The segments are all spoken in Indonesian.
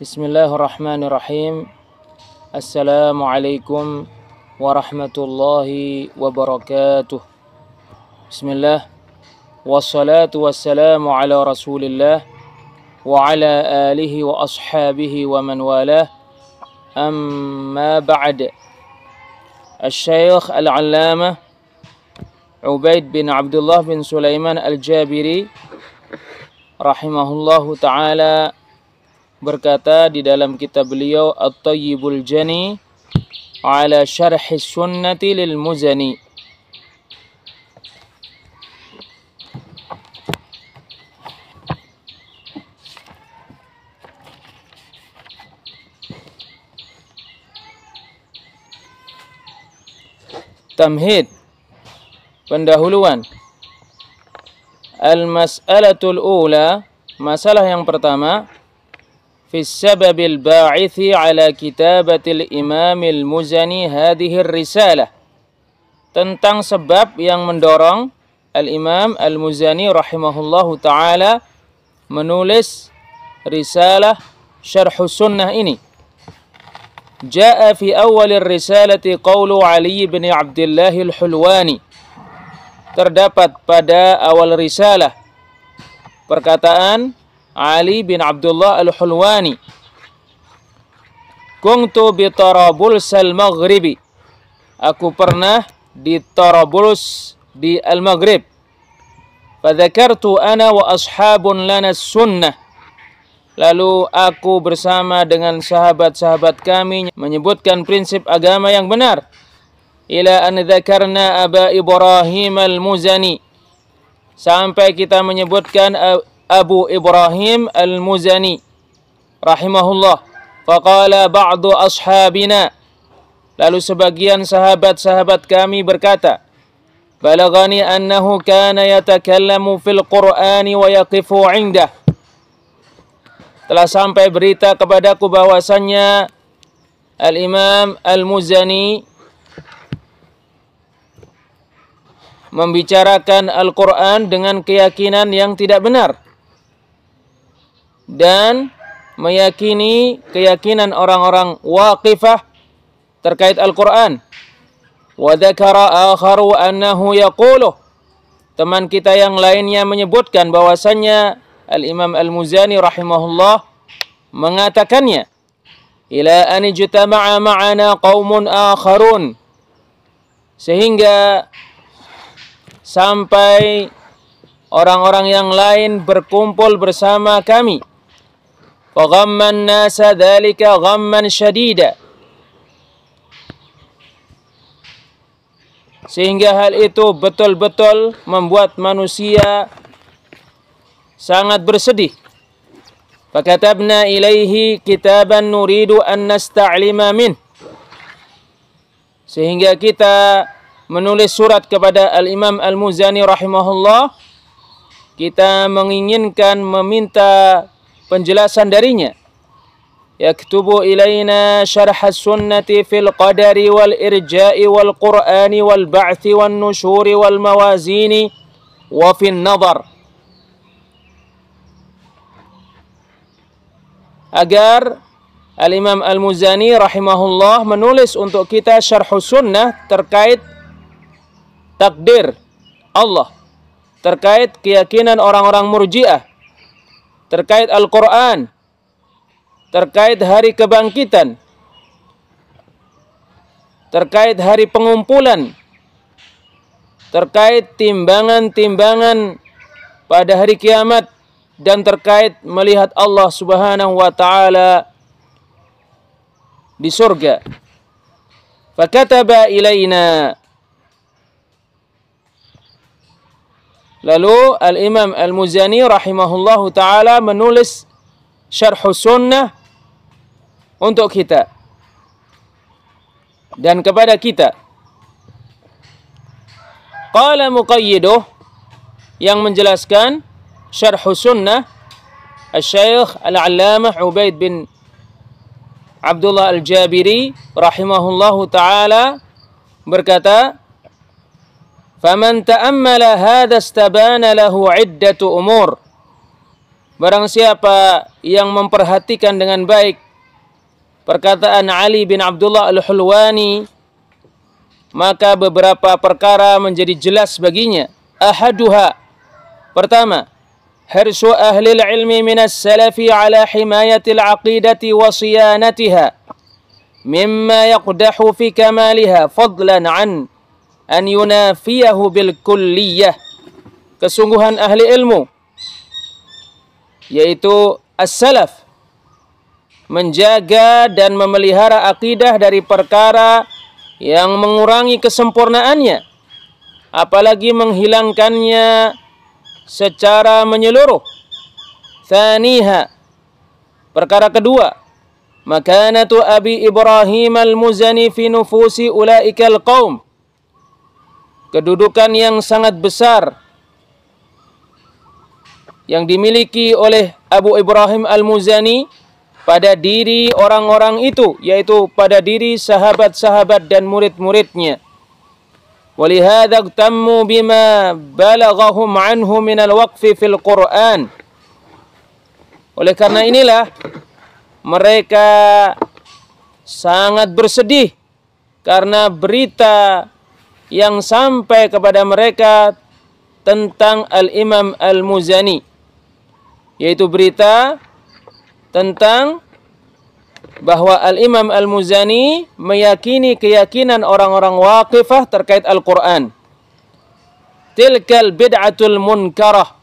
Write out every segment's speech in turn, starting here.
بسم الله الرحمن الرحيم السلام عليكم ورحمة الله وبركاته بسم الله والصلاة والسلام على رسول الله وعلى آله وأصحابه ومن والاه أما بعد الشيخ العلامة عبيد بن عبد الله بن سليمان الجابري رحمه الله تعالى berkata di dalam kitab beliau At-Tayyibul Jani ala syarh sunnati lil muzani Tamhid pendahuluan Al-mas'alatul ula masalah yang pertama في السبب الباعث على كتابة الإمام المزني هذه الرسالة tentang sebab yang mendorong Al-Imam Al-Muzani rahimahullahu taala menulis risalah Syarh Sunnah ini. Jaa fi awal risalati qawlu Ali bin Abdullah Al-Hulwani. Terdapat pada awal risalah perkataan Ali bin Abdullah Al-Hulwani Kuntu bi Tarabulus al-Maghribi Aku pernah di Tarabulus di Al-Maghrib Fadzakartu ana wa ashabun lana sunnah Lalu aku bersama dengan sahabat-sahabat kami menyebutkan prinsip agama yang benar. Ila an dzakarna Aba Ibrahim al-Muzani. Sampai kita menyebutkan أبو إبراهيم المزني رحمه الله. فقال بعض أصحابنا lalu sebagian sahabat-sahabat kami berkata balagani أنه كان يتكلم في القرآن ويقف عنده. telah sampai berita kepadaku bahwasannya Al-Imam Al-Muzani membicarakan Al-Quran dengan keyakinan yang tidak benar dan meyakini keyakinan orang-orang waqifah terkait Al-Quran. Wadakara akharu annahu Teman kita yang lainnya menyebutkan bahwasannya Al-Imam Al-Muzani rahimahullah mengatakannya. Ila an ma'ana qaumun akharun. Sehingga sampai orang-orang yang lain berkumpul bersama kami. فغم الناس ذلك غما شديدا sehingga hal itu betul-betul membuat manusia sangat bersedih. Fakatabna ilaihi kitaban nuridu an nasta'lima min. Sehingga kita menulis surat kepada Al-Imam Al-Muzani rahimahullah. Kita menginginkan meminta penjelasan darinya yaktubu ilaina syarh sunnati fil qadari wal irja'i wal qur'ani wal ba'thi wan nushuri wal mawazini wa fin nazar agar Al-Imam Al-Muzani rahimahullah menulis untuk kita syarh sunnah terkait takdir Allah terkait keyakinan orang-orang murjiah terkait Al-Quran, terkait hari kebangkitan, terkait hari pengumpulan, terkait timbangan-timbangan pada hari kiamat, dan terkait melihat Allah Subhanahu wa Ta'ala di surga. Fakataba ilaina Lalu Al-Imam Al-Muzani rahimahullahu taala menulis Syarh Sunnah untuk kita dan kepada kita. Qala Muqayyiduh yang menjelaskan Syarh Sunnah Al-Syaikh Al-Allamah Ubaid bin Abdullah Al-Jabiri rahimahullahu taala berkata Faman ta'ammala hadha istabana lahu iddatu umur. Barang siapa yang memperhatikan dengan baik perkataan Ali bin Abdullah Al-Hulwani maka beberapa perkara menjadi jelas baginya. Ahaduha pertama hirsu ahli ilmi minas salafi ala himayati al-aqidati wa siyanatiha mimma yaqdahu fi kamaliha fadlan an an yunafiyahu bil kulliyah kesungguhan ahli ilmu yaitu as-salaf menjaga dan memelihara akidah dari perkara yang mengurangi kesempurnaannya apalagi menghilangkannya secara menyeluruh thaniha perkara kedua makanatu abi ibrahim al-muzani fi nufusi ulaikal qaum kedudukan yang sangat besar yang dimiliki oleh Abu Ibrahim Al-Muzani pada diri orang-orang itu yaitu pada diri sahabat-sahabat dan murid-muridnya ولهذا اغتموا بما بلغهم عنه من الوقف في القرآن oleh karena inilah mereka sangat bersedih karena berita yang sampai kepada mereka tentang Al-Imam Al-Muzani yaitu berita tentang bahwa Al-Imam Al-Muzani meyakini keyakinan orang-orang waqifah terkait Al-Quran. Tilkal bid'atul munkarah.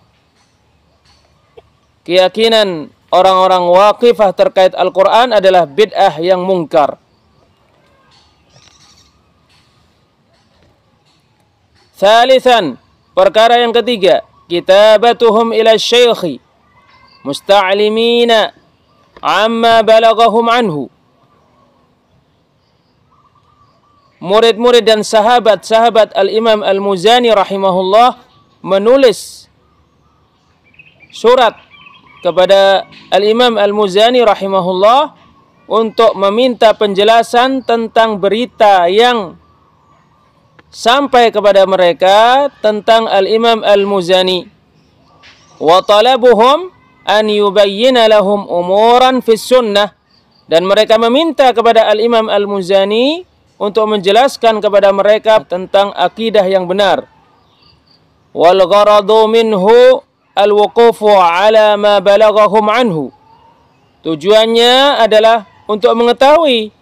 Keyakinan orang-orang waqifah terkait Al-Quran adalah bid'ah yang mungkar. Thalithan, perkara yang ketiga, kitabatuhum ila syekhi musta'limina amma balagahum anhu. Murid-murid dan sahabat-sahabat Al-Imam Al-Muzani rahimahullah menulis surat kepada Al-Imam Al-Muzani rahimahullah untuk meminta penjelasan tentang berita yang sampai kepada mereka tentang Al-Imam Al-Muzani wa talabuhum an yubayyina lahum umuran fis sunnah dan mereka meminta kepada Al-Imam Al-Muzani untuk menjelaskan kepada mereka tentang akidah yang benar wal gharadu minhu al wuqufu ala ma balaghahum anhu tujuannya adalah untuk mengetahui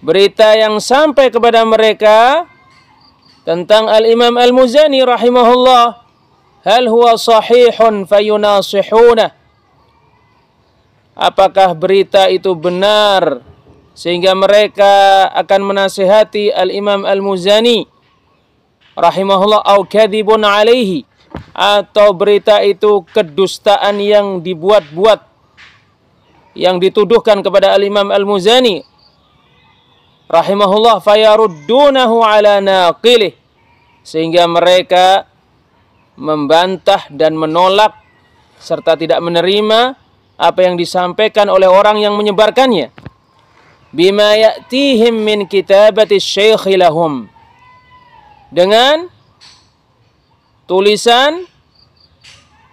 berita yang sampai kepada mereka tentang Al-Imam Al-Muzani rahimahullah hal huwa sahihun fayunasihuna apakah berita itu benar sehingga mereka akan menasihati Al-Imam Al-Muzani rahimahullah au kadhibun alaihi atau berita itu kedustaan yang dibuat-buat yang dituduhkan kepada Al-Imam Al-Muzani rahimahullah fayaruddunahu ala naqilih sehingga mereka membantah dan menolak serta tidak menerima apa yang disampaikan oleh orang yang menyebarkannya bima ya'tihim min kitabati syekh lahum dengan tulisan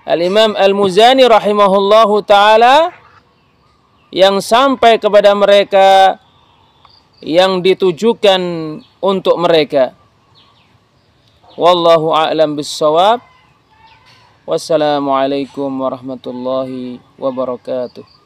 Al-Imam Al-Muzani rahimahullahu taala yang sampai kepada mereka yang ditujukan untuk mereka. Wallahu a'lam bissawab. Wassalamualaikum warahmatullahi wabarakatuh.